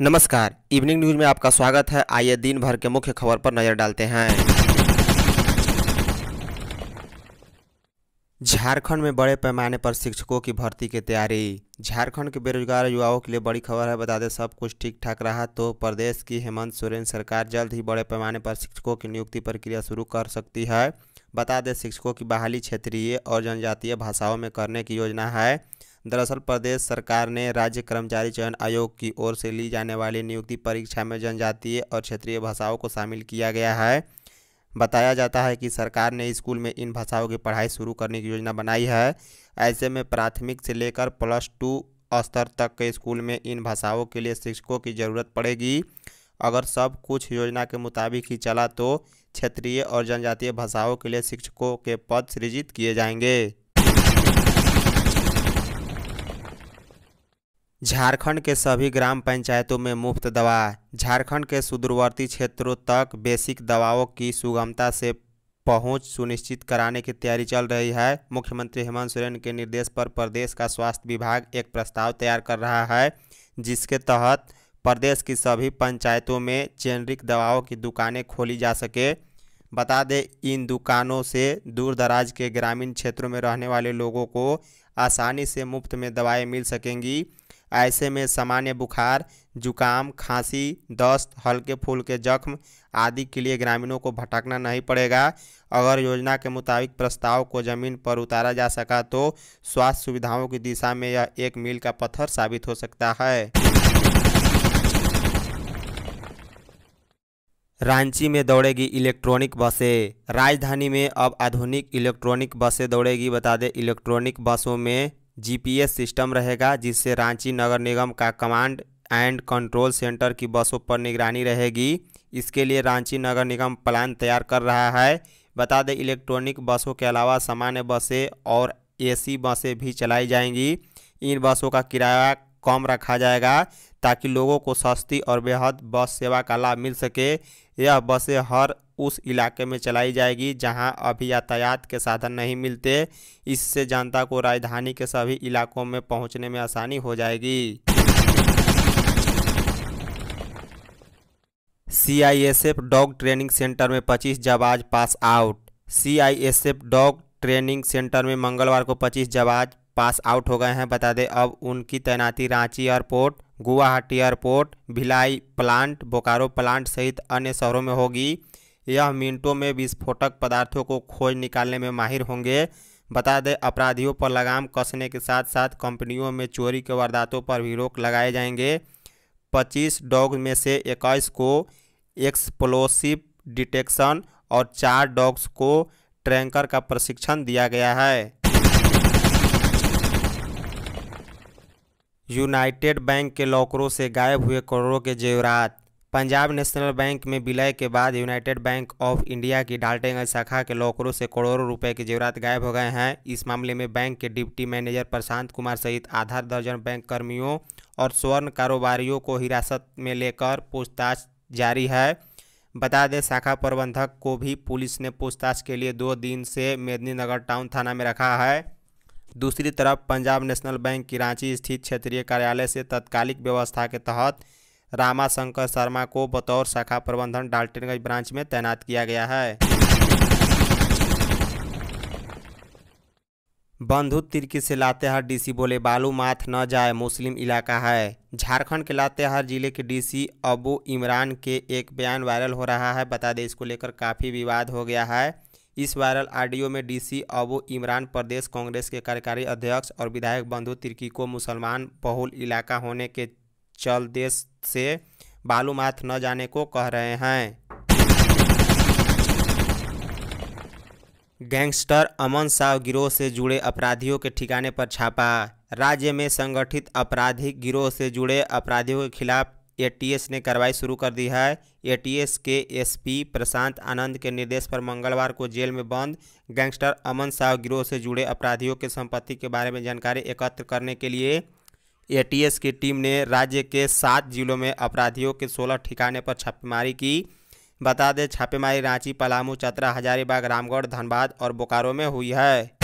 नमस्कार evening news में आपका स्वागत है आइए दिन भर के मुख्य खबर पर नजर डालते हैं झारखंड में बड़े पैमाने पर शिक्षकों की भर्ती की तैयारी झारखंड के बेरोजगार युवाओं के लिए बड़ी खबर है बता दें सब कुछ ठीक ठाक रहा तो प्रदेश की हेमंत सोरेन सरकार जल्द ही बड़े पैमाने पर शिक्षकों की नियुक्ति प्रक्रिया शुरू कर सकती है बता दें शिक्षकों की बहाली क्षेत्रीय और जनजातीय भाषाओं में करने की योजना है दरअसल प्रदेश सरकार ने राज्य कर्मचारी चयन आयोग की ओर से ली जाने वाली नियुक्ति परीक्षा में जनजातीय और क्षेत्रीय भाषाओं को शामिल किया गया है बताया जाता है कि सरकार ने स्कूल में इन भाषाओं की पढ़ाई शुरू करने की योजना बनाई है ऐसे में प्राथमिक से लेकर प्लस टू स्तर तक के स्कूल में इन भाषाओं के लिए शिक्षकों की ज़रूरत पड़ेगी अगर सब कुछ योजना के मुताबिक ही चला तो क्षेत्रीय और जनजातीय भाषाओं के लिए शिक्षकों के पद सृजित किए जाएंगे झारखंड के सभी ग्राम पंचायतों में मुफ्त दवा झारखंड के सुदूरवर्ती क्षेत्रों तक बेसिक दवाओं की सुगमता से पहुंच सुनिश्चित कराने की तैयारी चल रही है मुख्यमंत्री हेमंत सोरेन के निर्देश पर प्रदेश का स्वास्थ्य विभाग एक प्रस्ताव तैयार कर रहा है जिसके तहत प्रदेश की सभी पंचायतों में जेनरिक दवाओं की दुकानें खोली जा सके बता दें इन दुकानों से दूर दराज के ग्रामीण क्षेत्रों में रहने वाले लोगों को आसानी से मुफ्त में दवाएं मिल सकेंगी ऐसे में सामान्य बुखार जुकाम खांसी दस्त हल्के फूल के जख्म आदि के लिए ग्रामीणों को भटकना नहीं पड़ेगा अगर योजना के मुताबिक प्रस्ताव को जमीन पर उतारा जा सका तो स्वास्थ्य सुविधाओं की दिशा में यह एक मील का पत्थर साबित हो सकता है रांची में दौड़ेगी इलेक्ट्रॉनिक बसें राजधानी में अब आधुनिक इलेक्ट्रॉनिक बसें दौड़ेगी बता दें इलेक्ट्रॉनिक बसों में जीपीएस सिस्टम रहेगा जिससे रांची नगर निगम का कमांड एंड कंट्रोल सेंटर की बसों पर निगरानी रहेगी इसके लिए रांची नगर निगम प्लान तैयार कर रहा है बता दें इलेक्ट्रॉनिक बसों के अलावा सामान्य बसें और ए बसें भी चलाई जाएंगी इन बसों का किराया कम रखा जाएगा ताकि लोगों को सस्ती और बेहद बस सेवा का लाभ मिल सके यह बसें हर उस इलाके में चलाई जाएगी जहां अभी यातायात के साधन नहीं मिलते इससे जनता को राजधानी के सभी इलाकों में पहुंचने में आसानी हो जाएगी सीआईएसएफ डॉग ट्रेनिंग सेंटर में 25 जवाज pass out CISF dog training centre में मंगलवार को 25 जवाज पास आउट हो गए हैं बता दें अब उनकी तैनाती Ranchi airport Guwahati airport Bhilai plant Bokaro plant सहित अन्य शहरों में होगी यह मिनटों में विस्फोटक पदार्थों को खोज निकालने में माहिर होंगे बता दें अपराधियों पर लगाम कसने के साथ साथ कंपनियों में चोरी के वारदातों पर भी रोक लगाए जाएंगे 25 डॉग में से इक्कीस को एक्सप्लोसिव डिटेक्शन और चार डॉग्स को ट्रैंकर का प्रशिक्षण दिया गया है यूनाइटेड बैंक के लॉकरों से गायब हुए करोड़ों के जेवरात पंजाब नेशनल बैंक में विलय के बाद यूनाइटेड बैंक ऑफ इंडिया की डाल्टेगंज शाखा के लॉकरों से करोड़ों रुपए के जेवरात गायब हो गए हैं इस मामले में बैंक के डिप्टी मैनेजर प्रशांत कुमार सहित आधा दर्जन बैंक कर्मियों और स्वर्ण कारोबारियों को हिरासत में लेकर पूछताछ जारी है बता दें शाखा प्रबंधक को भी पुलिस ने पूछताछ के लिए दो दिन से मेदिनीनगर टाउन थाना में रखा है दूसरी तरफ पंजाब नेशनल बैंक की रांची स्थित क्षेत्रीय कार्यालय से तत्कालिक व्यवस्था के तहत रामा शंकर शर्मा को बतौर शाखा प्रबंधन डाल्टनगंज ब्रांच में तैनात किया गया है बंधु तिरकी से लातेहार डीसी बोले बालू माथ न जाए मुस्लिम इलाका है झारखंड के लातेहार जिले के डीसी अबू इमरान के एक बयान वायरल हो रहा है बता दें इसको लेकर काफ़ी विवाद हो गया है इस वायरल ऑडियो में डीसी अबू इमरान प्रदेश कांग्रेस के कार्यकारी अध्यक्ष और विधायक बंधु तिर्की को मुसलमान बहुल इलाका होने के चल देश से बालूमाथ न जाने को कह रहे हैं गैंगस्टर अमन साव गिरोह से जुड़े अपराधियों के ठिकाने पर छापा राज्य में संगठित आपराधिक गिरोह से जुड़े अपराधियों के खिलाफ एटीएस ने कार्रवाई शुरू कर दी है एटीएस के एसपी प्रशांत आनंद के निर्देश पर मंगलवार को जेल में बंद गैंगस्टर अमन शाह गिरोह से जुड़े अपराधियों के संपत्ति के बारे में जानकारी एकत्र करने के लिए एटीएस की टीम ने राज्य के सात जिलों में अपराधियों के सोलह ठिकाने पर छापेमारी की बता दें छापेमारी रांची पलामू चतरा हजारीबाग रामगढ़ धनबाद और बोकारो में हुई है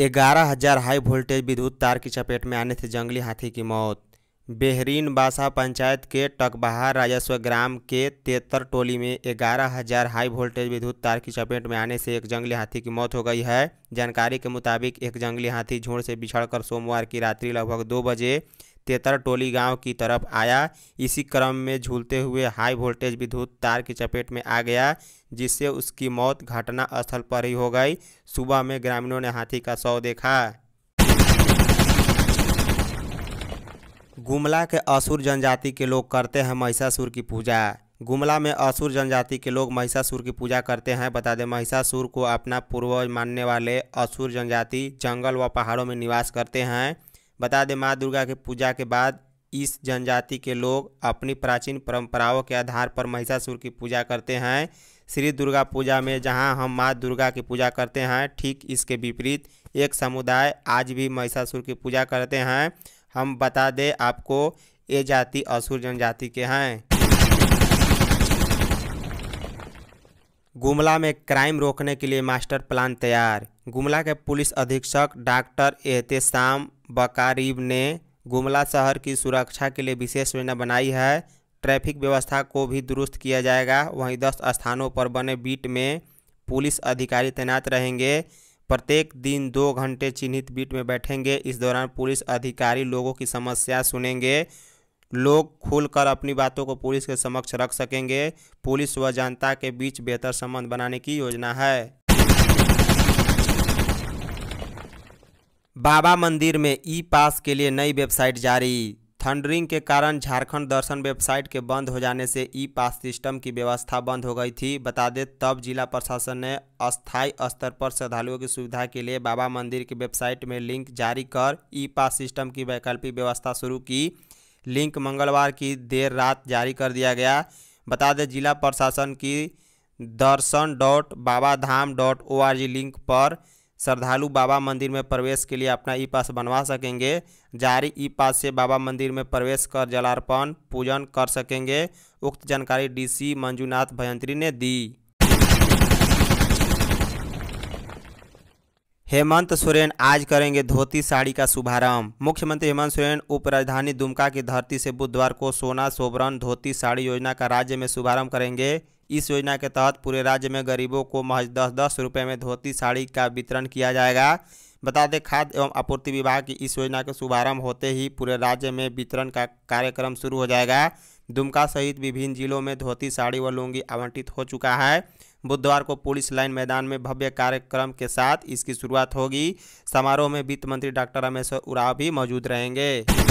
ग्यारह हजार हाई वोल्टेज विद्युत तार की चपेट में आने से जंगली हाथी की मौत बेहरीन बासा पंचायत के टकबहार राजस्व ग्राम के तेतर टोली में ग्यारह हजार हाई वोल्टेज विद्युत तार की चपेट में आने से एक जंगली हाथी की मौत हो गई है जानकारी के मुताबिक एक जंगली हाथी झुंड से बिछड़कर सोमवार की रात्रि लगभग दो बजे तेतर टोली गांव की तरफ आया इसी क्रम में झूलते हुए हाई वोल्टेज विद्युत तार की चपेट में आ गया जिससे उसकी मौत घटना स्थल पर ही हो गई सुबह में ग्रामीणों ने हाथी का शव देखा गुमला के असुर जनजाति के लोग करते हैं महिषासुर की पूजा गुमला में असुर जनजाति के लोग महिषासुर की पूजा करते हैं बता दें महिषासुर को अपना पूर्वज मानने वाले असुर जनजाति जंगल व पहाड़ों में निवास करते हैं बता दें माँ दुर्गा के पूजा के बाद इस जनजाति के लोग अपनी प्राचीन परंपराओं के आधार पर महिषासुर की पूजा करते हैं श्री दुर्गा पूजा में जहां हम माँ दुर्गा की पूजा करते हैं ठीक इसके विपरीत एक समुदाय आज भी महिषासुर की पूजा करते हैं हम बता दें आपको ये जाति असुर जनजाति के हैं गुमला में क्राइम रोकने के लिए मास्टर प्लान तैयार गुमला के पुलिस अधीक्षक डॉक्टर एहते शाम बकारीब ने गुमला शहर की सुरक्षा के लिए विशेष योजना बनाई है ट्रैफिक व्यवस्था को भी दुरुस्त किया जाएगा वहीं दस स्थानों पर बने बीट में पुलिस अधिकारी तैनात रहेंगे प्रत्येक दिन दो घंटे चिन्हित बीट में बैठेंगे इस दौरान पुलिस अधिकारी लोगों की समस्या सुनेंगे लोग खुलकर अपनी बातों को पुलिस के समक्ष रख सकेंगे पुलिस व जनता के बीच बेहतर संबंध बनाने की योजना है बाबा मंदिर में ई पास के लिए नई वेबसाइट जारी थंडरिंग के कारण झारखंड दर्शन वेबसाइट के बंद हो जाने से ई पास सिस्टम की व्यवस्था बंद हो गई थी बता दें तब जिला प्रशासन ने अस्थायी स्तर पर श्रद्धालुओं की सुविधा के लिए बाबा मंदिर की वेबसाइट में लिंक जारी कर ई पास सिस्टम की वैकल्पिक व्यवस्था शुरू की लिंक मंगलवार की देर रात जारी कर दिया गया बता दें जिला प्रशासन की Darshan dot Baba Dham dot O R G link पर श्रद्धालु बाबा मंदिर में प्रवेश के लिए अपना ई पास बनवा सकेंगे जारी ई पास से बाबा मंदिर में प्रवेश कर जलार्पण पूजन कर सकेंगे उक्त जानकारी डीसी मंजूनाथ भयंत्री ने दी हेमंत सोरेन आज करेंगे धोती साड़ी का शुभारंभ मुख्यमंत्री हेमंत सोरेन उपराजधानी दुमका की धरती से बुधवार को सोना सोबरन धोती साड़ी योजना का राज्य में शुभारंभ करेंगे इस योजना के तहत पूरे राज्य में गरीबों को महज दस दस रुपये में धोती साड़ी का वितरण किया जाएगा बता दें खाद्य एवं आपूर्ति विभाग की इस योजना के शुभारंभ होते ही पूरे राज्य में वितरण का कार्यक्रम शुरू हो जाएगा दुमका सहित विभिन्न जिलों में धोती साड़ी व लुंगी आवंटित हो चुका है बुधवार को पुलिस लाइन मैदान में भव्य कार्यक्रम के साथ इसकी शुरुआत होगी समारोह में वित्त मंत्री डॉक्टर रामेश्वर उराव भी मौजूद रहेंगे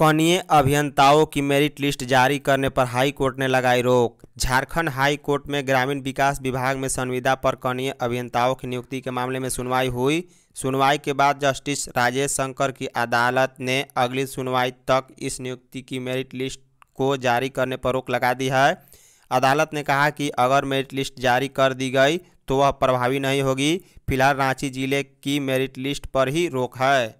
कनीय अभियंताओं की मेरिट लिस्ट जारी करने पर हाई कोर्ट ने लगाई रोक झारखंड हाई कोर्ट में ग्रामीण विकास विभाग में संविदा पर कनीय अभियंताओं की नियुक्ति के मामले में सुनवाई हुई सुनवाई के बाद जस्टिस राजेश शंकर की अदालत ने अगली सुनवाई तक इस नियुक्ति की मेरिट लिस्ट को जारी करने पर रोक लगा दी है अदालत ने कहा कि अगर मेरिट लिस्ट जारी कर दी गई तो वह प्रभावी नहीं होगी फिलहाल रांची जिले की मेरिट लिस्ट पर ही रोक है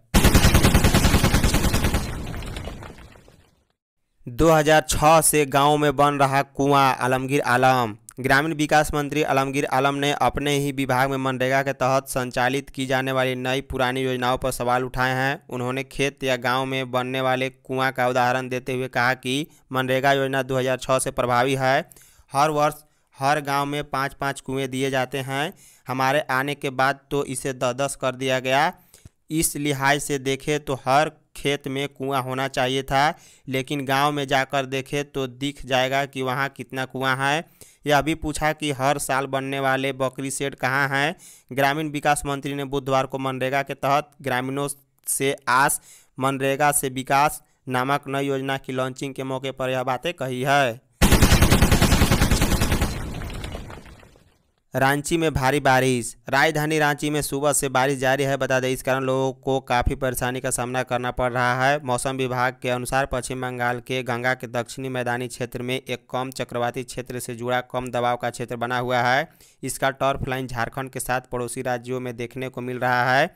2006 से गांव में बन रहा कुआं आलमगीर आलम ग्रामीण विकास मंत्री आलमगीर आलम ने अपने ही विभाग में मनरेगा के तहत संचालित की जाने वाली नई पुरानी योजनाओं पर सवाल उठाए हैं उन्होंने खेत या गांव में बनने वाले कुआं का उदाहरण देते हुए कहा कि मनरेगा योजना 2006 से प्रभावी है हर वर्ष हर गांव में पाँच पाँच कुएँ दिए जाते हैं हमारे आने के बाद तो इसे दस दस कर दिया गया इस लिहाज से देखें तो हर खेत में कुआं होना चाहिए था लेकिन गांव में जाकर देखें तो दिख जाएगा कि वहां कितना कुआं है यह भी पूछा कि हर साल बनने वाले बकरी सेट कहाँ हैं ग्रामीण विकास मंत्री ने बुधवार को मनरेगा के तहत ग्रामीणों से आस मनरेगा से विकास नामक नई योजना की लॉन्चिंग के मौके पर यह बातें कही है रांची में भारी बारिश राजधानी रांची में सुबह से बारिश जारी है बता दें इस कारण लोगों को काफ़ी परेशानी का सामना करना पड़ रहा है मौसम विभाग के अनुसार पश्चिम बंगाल के गंगा के दक्षिणी मैदानी क्षेत्र में एक कम चक्रवाती क्षेत्र से जुड़ा कम दबाव का क्षेत्र बना हुआ है इसका टर्फ लाइन झारखंड के साथ पड़ोसी राज्यों में देखने को मिल रहा है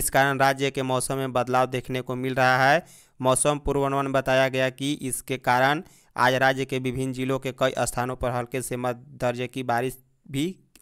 इस कारण राज्य के मौसम में बदलाव देखने को मिल रहा है मौसम पूर्वानुमान बताया गया कि इसके कारण आज राज्य के विभिन्न जिलों के कई स्थानों पर हल्के से मध्य दर्जे की बारिश भी